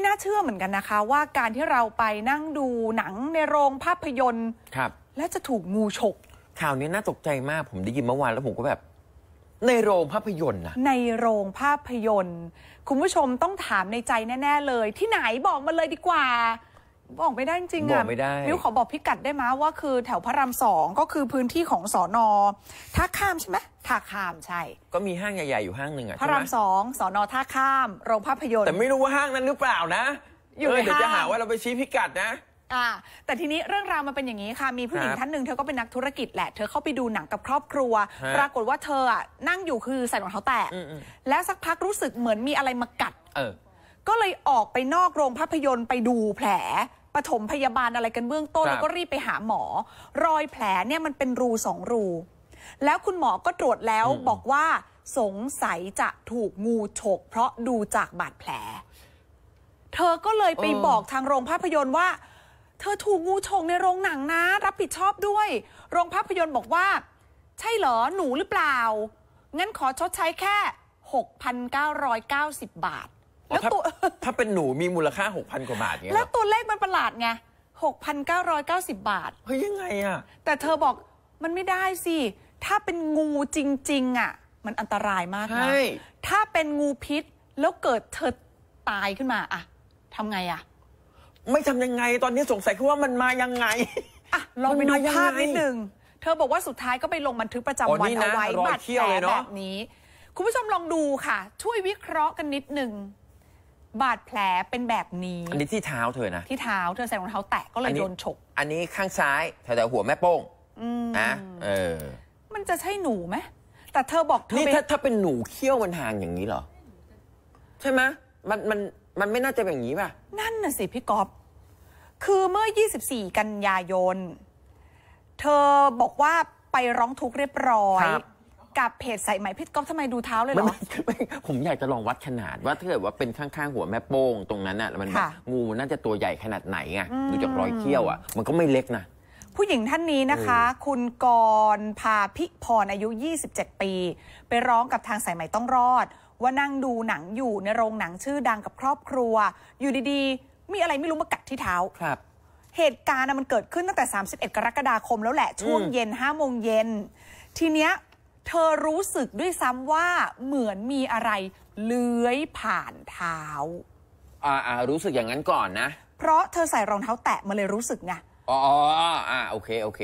ไม่น่าเชื่อเหมือนกันนะคะ ว่าการที่เราไปนั่งดูหนังในโรงภาพยนตร์ครับ แล้วจะถูกงูฉก ข่าวนี้น่าตกใจมาก ผมได้ยินเมื่อวานแล้วผมก็แบบ ในโรงภาพยนตร์นะในโรงภาพยนตร์คุณผู้ชมต้องถามในใจแน่ ๆเลย ที่ไหนบอกมาเลยดีกว่าบอกไม่ได้จริงอ่ะบอกไม่ได้มิวขอบอกพิกัดได้ไหมว่า คือแถวพระรามสองก็คือพื้นที่ของสอนอท่าข้ามใช่ไหมท่าข้ามใช่ ก็มีห้างใหญ่ๆอยู่ห้างหนึ่งอ่ะพระรามสองสอนอท่าข้ามโรงภาพยนตร์ แต่ไม่รู้ว่าห้างนั้นหรือเปล่านะ อยู่ในห้างเดี๋ยวจะหาว่าเราไปชี้พิกัดนะ อ่า แต่ทีนี้เรื่องราวมันเป็นอย่างนี้ค่ะมีผู้หญิงท่านหนึ่งเธอก็เป็นนักธุรกิจแหละเธอเข้าไปดูหนังกับครอบครัวปรากฏว่าเธออ่ะนั่งอยู่คือใส่รองเท้าแตะแล้วสักพักรู้สึกเหมือนมีอะไรมากัดเออก็เลยออกไปนอกโรงภาพยนตร์ไปดูแผลปฐมพยาบาลอะไรกันเบื้องต้นแล้วก็รีบไปหาหมอ รอยแผลเนี่ยมันเป็นรูสองรู แล้วคุณหมอก็ตรวจแล้วบอกว่าสงสัยจะถูกงูฉก เพราะดูจากบาดแผล เธอก็เลยไปอบอกทางโรงภาพยนตร์ว่า เธอถูกงูฉกในโรงหนังนะ รับผิดชอบด้วย โรงภาพยนตร์บอกว่า ใช่เหรอ หนูหรือเปล่า งั้นขอชดใช้แค่6,990บาทแล้วตัวถ้าเป็นหนูมีมูลค่า 6,000กว่าบาทเงี่ยแล้วตัวเลขมันประหลาดไง 6,990 บาท เฮ้ยยังไงอะแต่เธอบอกมันไม่ได้สิ ถ้าเป็นงูจริงๆอะมันอันตรายมากนะถ้าเป็นงูพิษแล้วเกิดเธอตายขึ้นมาอะทำไงอะไม่ทำยังไงตอนนี้สงสัยคือว่ามันมายังไงอะลองไปดูภาพนิดนึงเธอบอกว่าสุดท้ายก็ไปลงบันทึกประจำวันเอาไว้บาดแผลแบบนี้คุณผู้ชมลองดูค่ะ ช่วยวิเคราะห์กันนิดนึงบาดแผลเป็นแบบนี้ อันนี้ที่เท้าเธอนะที่เท้าเธอใส่รองเท้าแตะก็เลยนนโดนฉก อันนี้ข้างซ้ายแถวๆหัวแม่โป้งนะเออ มันจะใช่หนูไหมแต่เธอบอกเธอ นี่ถ้าถ้าเป็นหนูเขี้ยวมันห่างอย่างนี้เหรอ ใช่ไหม มันมันมันไม่น่าจะเป็นอย่างนี้ป่ะ นั่นน่ะสิพี่ก๊อฟคือเมื่อ 24 กันยายน เธอบอกว่าไปร้องทุกข์เรียบร้อยรกับเพจสายไหมพี่ก๊อฟทำไมดูเท้าเลยเหรอไม่ผมอยากจะลองวัดขนาดว่าถ้าเกิดว่าเป็นข้างๆหัวแม่โป้งตรงนั้นอ่ะมัน งูมันน่าจะตัวใหญ่ขนาดไหนไงดูจากรอยเขี้ยวอ่ะมันก็ไม่เล็กนะ ผู้หญิงท่านนี้นะคะ คุณกรพาพิพรอายุ 27 ปี ไปร้องกับทางสายใหม่ต้องรอด ว่านั่งดูหนังอยู่ในโรงหนังชื่อดังกับครอบครัว อยู่ดีๆ มีอะไรไม่รู้มากัดที่เท้าครับ เหตุการณ์มันเกิดขึ้นตั้งแต่ 31 กรกฎาคมแล้วแหละช่วงเย็น5โมงเย็นทีเนี้ยเธอรู้สึกด้วยซ้ำว่าเหมือนมีอะไรเลื้อยผ่านเท้า อ่าอ่ารู้สึกอย่างนั้นก่อนนะ เพราะ เธอใส่รองเท้าแตะมาเลยรู้สึกไง อ๋ออ่าโอเค โอเค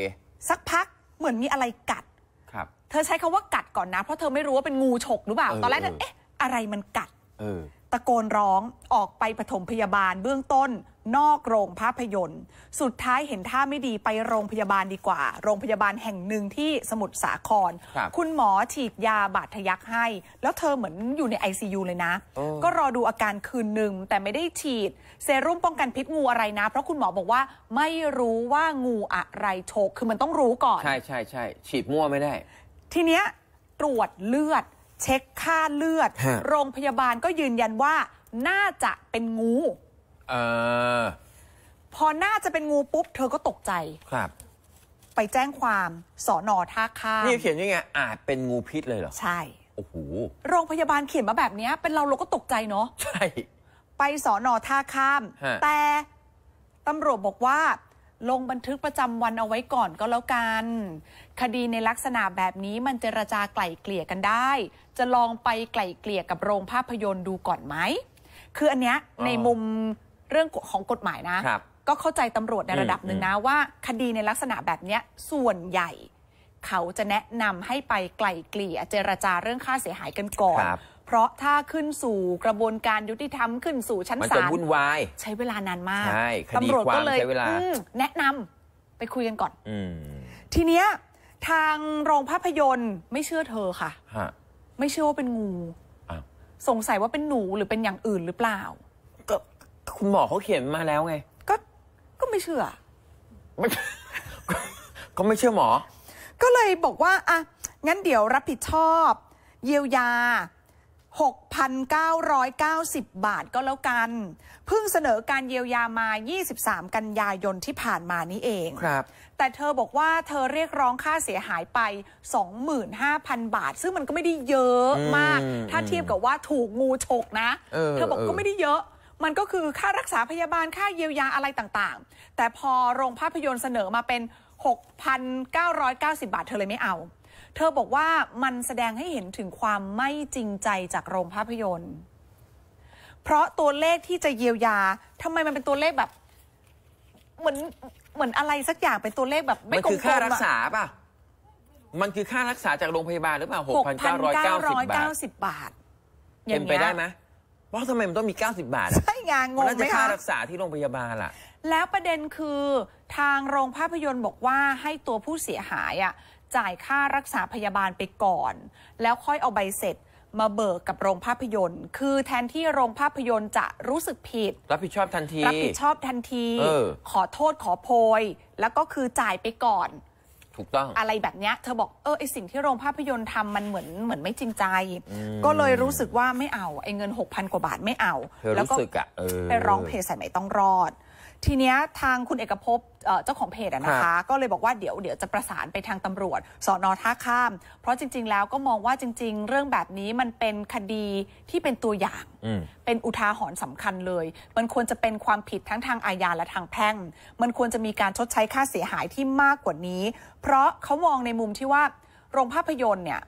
สักพักเหมือนมีอะไรกัดครับ เธอใช้คาว่ากัดก่อนนะ เพราะเธอไม่รู้ว่าเป็นงูฉกหรือเปล่า ตอนแรกเธอเอ๊ะ อะไรมันกัดออตะโกนร้อง ออกไปปฐมพยาบาลเบื้องต้นนอกโรงภาพยนตร์สุดท้ายเห็นท่าไม่ดีไปโรงพยาบาลดีกว่า โรงพยาบาลแห่งหนึ่งที่สมุทรสาครคคุณหมอฉีดยาบาดทะยักให้ แล้วเธอเหมือนอยู่ใน ICU เลยนะ ก็รอดูอาการคืนหนึ่งแต่ไม่ได้ฉีด เซรุ่มป้องกันพิษงูอะไรนะ เพราะคุณหมอบอกว่าไม่รู้ว่างูอะไรฉกคือมันต้องรู้ก่อน ใช่ใช่ใช่ฉีดมั่วไม่ได้ ทีเนี้ยตรวจเลือด เช็คค่าเลือด โรงพยาบาลก็ยืนยันว่าน่าจะเป็นงูเออพอน่าจะเป็นงูปุ๊บ เธอก็ตกใจ ครับ ไปแจ้งความ สอนอท่าข้าม นี่เขียนยังไงอาจเป็นงูพิษเลยเหรอ ใช่ โอ้โห โรงพยาบาลเขียนมาแบบนี้เป็นเราเราก็ตกใจเนาะ ใช่ ไปสอนอท่าข้าม แต่ตำรวจบอกว่า ลงบันทึกประจำวันเอาไว้ก่อนก็แล้วกัน คดีในลักษณะแบบนี้ มันเจรจาไกล่เกลี่ยกันได้ จะลองไปไกล่เกลี่ยกับโรงภาพยนตร์ดูก่อนไหม คืออันเนี้ยในมุมเรื่องของกฎหมายนะ ก็เข้าใจตำรวจในระดับหนึ่งนะว่าคดีในลักษณะแบบนี้ส่วนใหญ่ เขาจะแนะนำให้ไปไกล่เกลี่ยเจรจาเรื่องค่าเสียหายกันก่อน เพราะถ้าขึ้นสู่กระบวนการยุติธรรมขึ้นสู่ชั้นศาลมันจะวุ่นวาย ใช้เวลานานมากตำรวจก็เลย แนะนำไปคุยกันก่อนทีเนี้ยทางโรงภาพยนตร์ไม่เชื่อเธอค่ะไม่เชื่อว่าเป็นงูสงสัยว่าเป็นหนูหรือเป็นอย่างอื่นหรือเปล่าคุณหมอเขาเขียนมาแล้วไง ก็ก็ไม่เชื่อเขาก็ไม่เชื่อหมอ ก็เลยบอกว่า อ่ะ งั้นเดี๋ยวรับผิดชอบ เยียวยา 6,990 บาทก็แล้วกันเพิ่งเสนอการเยียวยามา 23 กันยายนที่ผ่านมานี้เอง ครับ แต่เธอบอกว่าเธอเรียกร้องค่าเสียหายไป 25,000 บาท ซึ่งมันก็ไม่ได้เยอะมาก ถ้าเทียบกับว่าถูกงูฉกนะเธอบอกก็ไม่ได้เยอะมันก็คือค่ารักษาพยาบาลค่าเยียวยาอะไรต่างๆ แต่พอโรงภาพยนตร์เสนอมาเป็น6,990 บาทเธอเลยไม่เอา เธอบอกว่ามันแสดงให้เห็นถึงความไม่จริงใจจากโรงภาพยนตร์ เพราะตัวเลขที่จะเยียวยาทำไมมันเป็นตัวเลขแบบ เหมือนเหมือนอะไรสักอย่างเป็นตัวเลขแบบไม่มมันคือค่ารักษาป่ะ มันคือค่ารักษาจากโรงพยาบาลหรือเปล่าหกพันเก้าร้อยเก้าสิบบาทเป็นไปได้ไหมว่าทำไมมันต้องมี 90 บาทใช่งงงนงงไหมจะค่ารักษาที่โรงพยาบาลล่ะ แล้วประเด็นคือทางโรงภาพยนตร์บอกว่าให้ตัวผู้เสียหายอ่ะจ่ายค่ารักษาพยาบาลไปก่อน แล้วค่อยเอาใบเสร็จมาเบิกกับโรงภาพยนตร์คือแทนที่โรงภาพยนตร์จะรู้สึกผิดรับผิดชอบทันทีรับผิดชอบทันทีออขอโทษขอโพยแล้วก็คือจ่ายไปก่อนถูกต้องอะไรแบบเนี้ยเธอบอกเออไอสิ่งที่โรงภาพยนตร์ทำมันเหมือนเหมือนไม่จริงใจ ก็เลยรู้สึกว่าไม่เอา ไอเงิน 6,000 กว่าบาทไม่เอาเแล้วรู้สึกอะไปร้องเพจสายใหม่ต้องรอดทีเนี้ยทางคุณเอกภพเจ้าของเพจนะคะ ก็เลยบอกว่าเดี๋ยวเดี๋ยวจะประสานไปทางตำรวจสอนอท่าข้าม เพราะจริงๆ แล้วก็มองว่าจริง ๆ เรื่องแบบนี้มันเป็นคดีที่เป็นตัวอย่างเป็นอุทาหรณ์สาคัญเลย มันควรจะเป็นความผิดทั้งทางอาญาและทางแพ่ง มันควรจะมีการชดใช้ค่าเสียหายที่มากกว่านี้เพราะเขามองในมุมที่ว่า โรงภาพยนตร์เนี่ย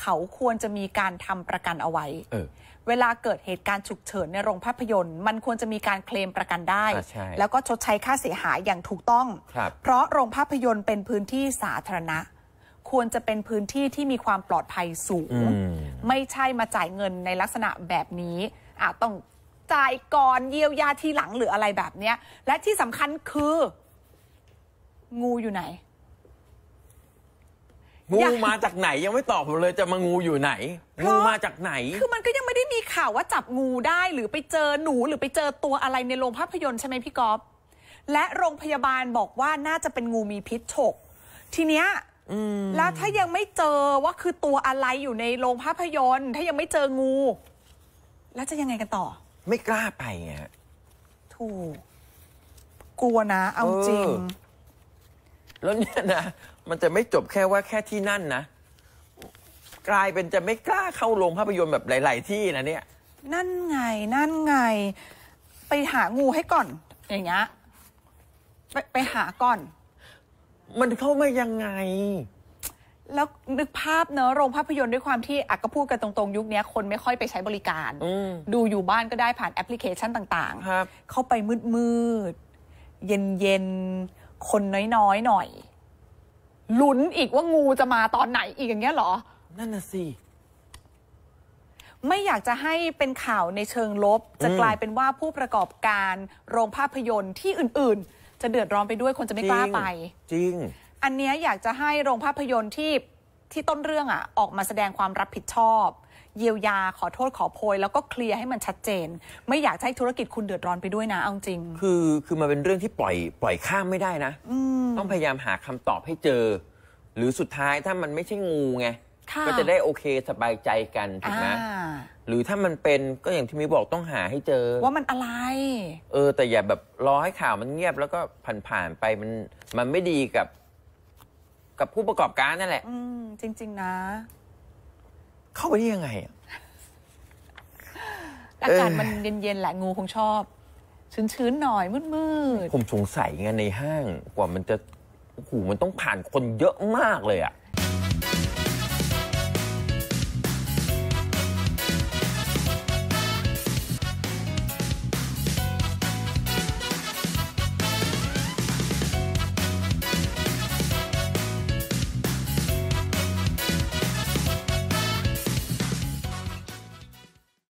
เขาควรจะมีการทำประกันเอาไว้เวลาเกิดเหตุการณ์ฉุกเฉินในโรงภาพยนตร์มันควรจะมีการเคลมประกันได้ แล้วก็ชดใช้ค่าเสียหายอย่างถูกต้อง เพราะโรงภาพยนตร์เป็นพื้นที่สาธารณะ ควรจะเป็นพื้นที่ที่มีความปลอดภัยสูง ไม่ใช่มาจ่ายเงินในลักษณะแบบนี้อาจต้องจ่ายก่อนเยียวยาทีหลังหรืออะไรแบบนี้และที่สำคัญคืองูอยู่ไหนงูมาจากไหนยังไม่ตอบผมเลย จะมางูอยู่ไหน งูมาจากไหน คือมันก็ยังไม่ได้มีข่าวว่าจับงูได้หรือไปเจอหนูหรือไปเจอตัวอะไรในโรงภาพยนตร์ใช่ไหมพี่ก๊อฟและโรงพยาบาลบอกว่าน่าจะเป็นงูมีพิษฉกทีเนี้ยแล้วถ้ายังไม่เจอว่าคือตัวอะไรอยู่ในโรงภาพยนตร์ถ้ายังไม่เจองู แล้วจะยังไงกันต่อไม่กล้าไปไงถูกกลัวนะเอาจริงแล้วเนี่ยนะมันจะไม่จบแค่ว่าแค่ที่นั่นนะ กลายเป็นจะไม่กล้าเข้าโรงภาพยนตร์แบบหลาย ๆที่นะเนี่ยนั่นไงนั่นไง ไปหางูให้ก่อน อย่างเงี้ยไปไปหาก่อน มันเข้ามายังไง แล้วนึกภาพเนอะโรงภาพยนตร์ด้วยความที่อักก็พูดกันตรง ๆ ยุคนี้คนไม่ค่อยไปใช้บริการดูอยู่บ้านก็ได้ผ่านแอปพลิเคชันต่างๆเข้าไปมืดๆเย็นๆคนน้อยๆหน่อยอยลุ้นอีกว่างูจะมาตอนไหนอีกอย่างเงี้ยเหรอ นั่นน่ะสิ ไม่อยากจะให้เป็นข่าวในเชิงลบ จะกลายเป็นว่าผู้ประกอบการโรงภาพยนตร์ที่อื่น ๆ จะเดือดร้อนไปด้วยคนจะไม่กล้าไป จริง อันเนี้ยอยากจะให้โรงภาพยนตร์ที่ที่ต้นเรื่องอ่ะ ออกมาแสดงความรับผิดชอบเยียวยาขอโทษขอโพย แล้วก็เคลียร์ให้มันชัดเจน ไม่อยากให้ธุรกิจคุณเดือดร้อนไปด้วยนะเอาจริง คือคือมันเป็นเรื่องที่ปล่อยปล่อยข้ามไม่ได้นะต้องพยายามหาคำตอบให้เจอ หรือสุดท้ายถ้ามันไม่ใช่งูไงก็จะได้โอเคสบายใจกันถูกไหมหรือถ้ามันเป็นก็อย่างที่มีบอกต้องหาให้เจอ ว่ามันอะไร เออ แต่อย่าแบบรอให้ข่าวมันเงียบแล้วก็ผ่านๆไปมันมันไม่ดีกับ กับผู้ประกอบการนั่นแหละ อืมจริง ๆ นะเข้าไปได้ยังไง อากาศมันเย็นๆแหละ งูคงชอบ ชื้น ๆ หน่อยมืด ๆ ผมสงสัยไงในห้าง กว่ามันจะหูมันต้องผ่านคนเยอะมากเลยอะ